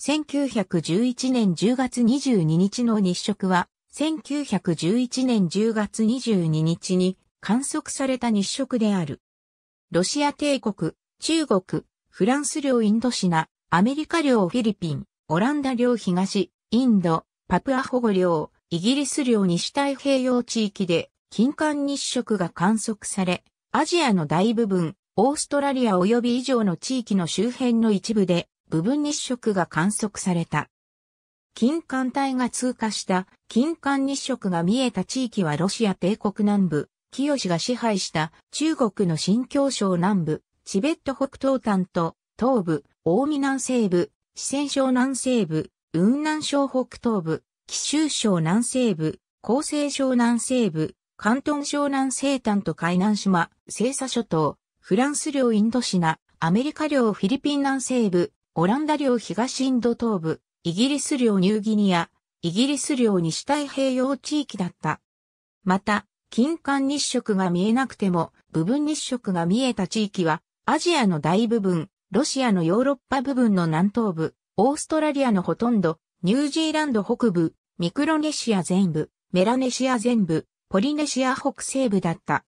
1911年10月22日の日食は、1911年10月22日に観測された日食である。ロシア帝国、中国、フランス領インドシナ、アメリカ領フィリピン、オランダ領東、インド、パプア保護領、イギリス領西太平洋地域で近間日食が観測され、アジアの大部分、オーストラリア及び以上の地域の周辺の一部で部分日食が観測された。金環帯が通過した金環日食が見えた地域はロシア帝国南部、清が支配した中国の新京省南部、チベット北東端と東部、大見南西部、四川省南西部、雲南省北東部、貴州省南西部、厚西省南西部、関東省南西端と海南島、西沙諸島、フランス領インドシナ、アメリカ領フィリピン南西部、オランダ領東インド東部、イギリス領ニューギニア、イギリス領西太平洋地域だった。また、金環日食が見えなくても、部分日食が見えた地域は、アジアの大部分、ロシアのヨーロッパ部分の南東部、オーストラリアのほとんど、ニュージーランド北部、ミクロネシア全部、メラネシア全部、ポリネシア北西部だった。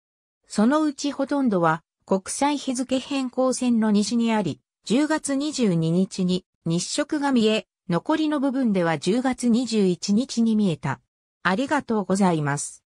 そのうちほとんどは、国際日付変更線の西にあり、10月22日に日食が見え、残りの部分では10月21日に見えた。ありがとうございます。